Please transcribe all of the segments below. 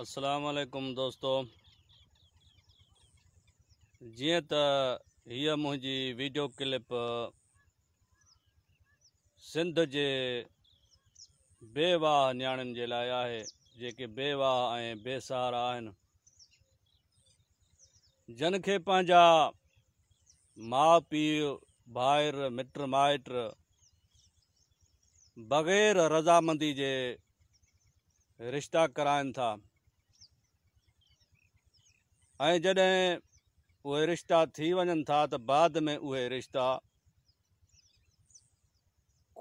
असलकुम दोस्तों जीअं त हीअ मुंहिंजी वीडियो क्लिप सिंध के बेवाह नियाणियुनि जे लाइ आहे जेके बेवाह ऐं बेसहारा आहिनि जिन खे पंहिंजा माउ भाइर मिट माइट बग़ैर रज़ामंदी के रिश्ता कराइनि था ऐं जॾहिं उहे रिश्ता थी वञनि था त बाद में उहे रिश्ता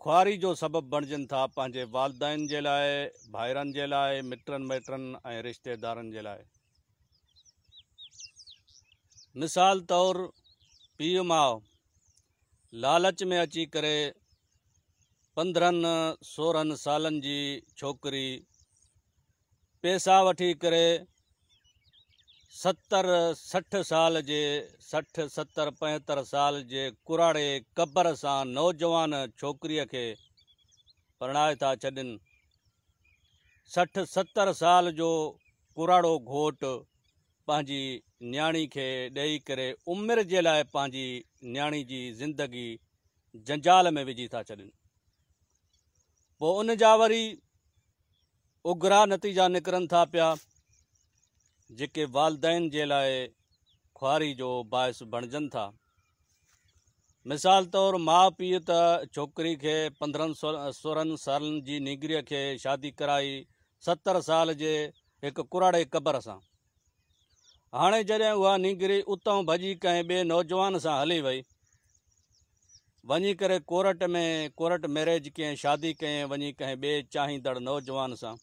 खुआरी जो सबबु बणिजनि था पंहिंजे वालदान जे लाइ भाइरनि जे लाइ मिटनि माइटनि ऐं रिश्तेदारनि जे लाइ मिसाल तौरु पीउ माउ लालच में अची करे पंद्रहनि सोरहनि सालनि जी छोकिरी पैसा वठी करे सतरि सठि साल जे सठि सतरि पंजहतरि साल जे कुराड़े क़बर सां नौजवान छोकिरीअ खे परणाए था छॾनि सठि सतरि साल जो कुराड़ो घोट पंहिंजी नियाणी खे ॾेई करे उमिरि जे लाइ पंहिंजी नियाणी जी ज़िंदगी जंजाल में विझी था छॾनि पोइ उन जा वरी उगरा नतीजा निकिरनि था पिया जेके वालदेन जे लाइ खुआरी जो बाहिस बणजनि था मिसाल तौरु माउ पीउ त छोकिरी खे पंद्रहनि सो सोरहं सालनि जी निगरीअ खे शादी कराई सतरि साल जे हिकु कुराड़े क़बर सां हाणे जॾहिं उहा निगरी उतां भॼी कंहिं ॿिए नौजवान सां हली वई वञी करे कोरट में कोरट मैरिज कयईं शादी कयईं वञी कंहिं ॿिए चाहींदड़ नौजवान सां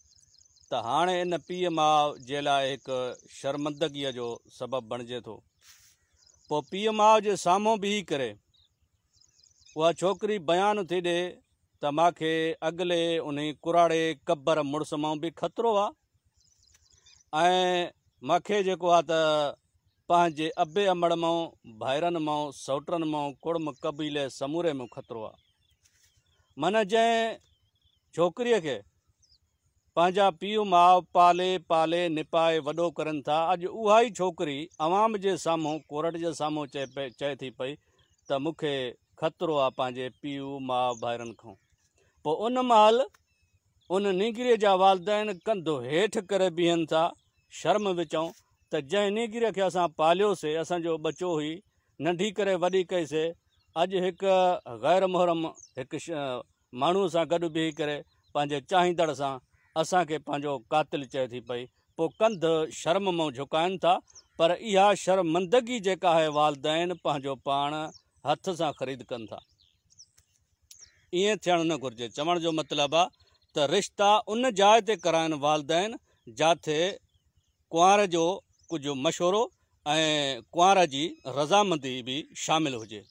तो हाँ इन पीउ माउ जे एक शर्मंदगी शर्मंदगीअ जो सबबु बणिजे थो पोइ पीउ माउ जे साम्हूं बीही करे उहा छोकिरी थी ॾे त मूंखे अॻिले उन कुराड़े कब्बर मुड़स मां भी ख़तरो आहे ऐं अबे अमड़ मां भाइरनि मां सौटनि मां कुड़म कबीले समूरे में ख़तरो आहे माना जंहिं छोकिरीअ खे पंहिंजा पीउ माउ पाले पाले निपाए वॾो करनि था अॼु उहा ई छोकिरी अवाम जे साम्हूं कोरट जे साम्हूं चए चए थी पई त मूंखे खतरो आहे पंहिंजे पीउ माउ भाइरनि खां पोइ उन महिल उन निगिरीअ जा वालदेन कंधो हेठि करे बीहनि था शर्म विचऊं त जंहिं निगिरीअ खे असां पालियोसीं असांजो बचो हुई नंढी करे वॾी कईसीं अॼु हिकु ग़ैर मुहरम हिकु माण्हूअ सां गॾु बीह करे पंहिंजे चाहींदड़ सां असांखे पंहिंजो कातिल चए थी पई पोइ कंध शर्म मां झुकाइनि था पर इहा शर्मंदगी जेका आहे वालदा पंहिंजो पाण हथ सां ख़रीद कनि था ईअं थियणु न घुरिजे चवण जो मतिलबु आहे त रिश्ता उन जाइ ते कराइनि वालद जिथे कुंवार जो कुझु मशवरो ऐं कुंवार जी रज़ामंदी बि शामिलु हुजे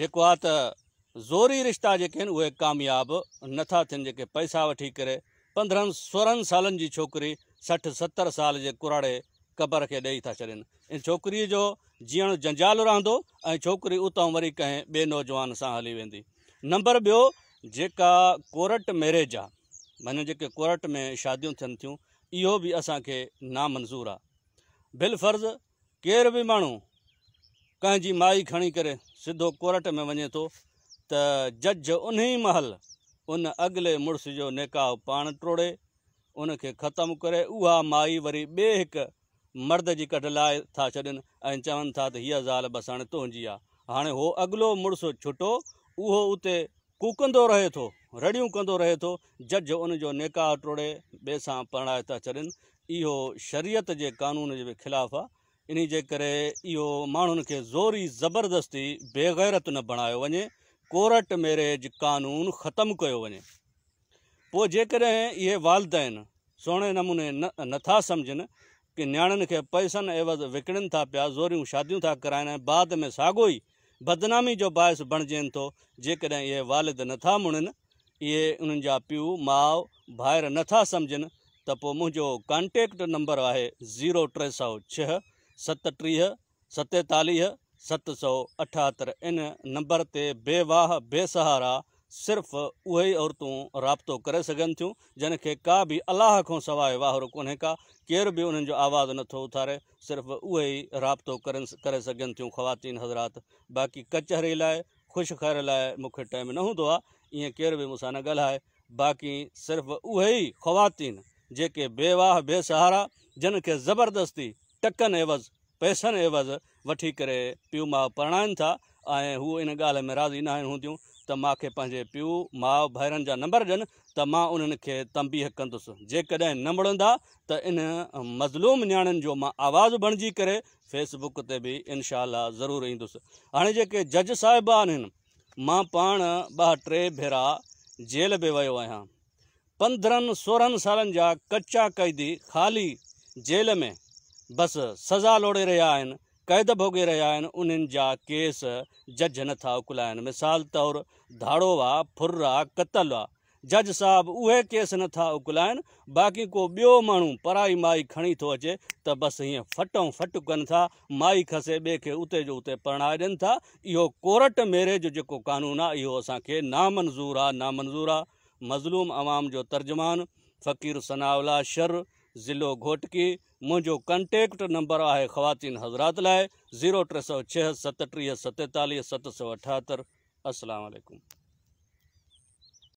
जेको आहे त ज़ोरी रिश्ता जेके आहिनि उहे कामयाबु नथा थियनि जेके पैसा वठी करे पंद्रहनि सोरहनि सालनि जी छोकिरी सठि सतरि साल जे कुराड़े क़बर खे ॾेई था छॾनि ऐं छोकिरीअ जो जीअण जंजाल रहंदो ऐं छोकिरी उतां वरी कंहिं ॿिए नौजवान सां हली वेंदी नंबर ॿियो जेका कोरट मैरिज आहे माना जेके कोरट में शादियूं थियनि थियूं इहो बि असांखे नामंज़ूरु आहे बिल फर्ज़ केर बि माण्हू कंहिंजी माई खणी करे सिधो कोरट में वञे थो त जज उन ई महल उन अगले मुड़स जो निकाह पान टोड़े उनखे खत्म करे उहा माई वरी बे एक मर्द जी कट लाए था छन ऐं चवनि था तो हीअ ज़ाल बस हाँ तुझी आहे वो अगलो मुड़स छुटो उहो उते कूकंदो रहे तो रड़ियूं कंदो रहे तो जज उन जो नेकाउ टोड़े ॿिए परणाए था छन इो शरीयत के क़ानून के ख़िलाफ़ आ इन करो करे ज़ोरी ज़बरदस्ती बेगैरत न बणायो वे कोरट मैरेज कानून ख़त्म कयो वञे पोइ जेकॾहिं इहे वालद आहिनि नमूने न नथा सम्झनि कि नियाणियुनि खे पैसनि एवज़ विकिणनि था पिया ज़ोरियूं शादियूं था कराइनि ऐं बाद में साॻियो ई बदनामी जो बाहिस बणिजनि थो जेकॾहिं इहे वालिद नथा मुणनि इहे उन्हनि जा पीउ माउ भाहिरि नथा सम्झनि त पोइ मुंहिंजो कॉन्टेक्ट नंबर आहे ज़ीरो टे सौ छह सतटीह सतेतालीह सत सौ अठहत्तर इन नंबर से बेवाह बेसहारा सिर्फ़ उहे ई औरतूं राब्तो करे सघनि थियूं जिन का भी अलाह खां सवाइ वाहर को का केर बि उन्हनि जो आवाज़ु नथो उथारे सिर्फ़ु उहे ई राब्तो करनि करे हज़रात बाक़ी कचहरी लाइ ख़ुशि ख़ैर लाइ मूंखे टाइम न हों आहे केर भी मूसा न ॻाल्हाए बाक़ी सिर्फ़ु उहे ई ख़वातीन बेवाह बेसहारा जिनके ज़बरदस्ती टकनि एवज़ पैसनि एवज़ वठी करे पीउ माउ परणाइनि था ऐं हू इन ॻाल्हि में राज़ी न आहिनि हूंदियूं त मूंखे पंहिंजे पीउ माउ भाइरनि जा नंबर ॾियनि त मां उन्हनि खे तंबीह कंदुसि जेकॾहिं न वणंदा त इन मज़लूम नियाणियुनि जो मां आवाज़ु बणिजी करे फेसबुक ते बि इनशा ज़रूरु ईंदुसि हाणे जेके जज साहिबान आहिनि मां पाण ॿ टे भेरा जेल में वियो आहियां पंद्रहनि सोरहनि सालनि जा कचा क़ैदी ख़ाली जेल में बसि सज़ा लोड़े रहिया आहिनि क़ैद भोगे रहिया आहिनि उन्हनि जा केस जज नथा उकुलाइनि मिसाल तौरु धाड़ो आहे फुर आहे क़तल आहे जज साहबु उहे केस नथा उकुलाइनि बाक़ी को ॿियो माण्हू पराई माई खणी थो अचे त बसि हीअं फटो फट कनि था माई खसे ॿिए खे उते जो उते परणाए ॾियनि था इहो कोरट मेरे जो जेको क़ानून आहे इहो असांखे नामंज़ूरु आहे नामंज़ूरु आहे मज़लूम आवाम जो तर्जुमान फ़क़ीर सनावला शर ज़िलो घोटकी मुझो कंटेक्ट नंबर है खातिन हज़रात लाए ज़ीरो टे सौ छह सतटी सतेतालीह सत सौ अठहत्तर असलकुम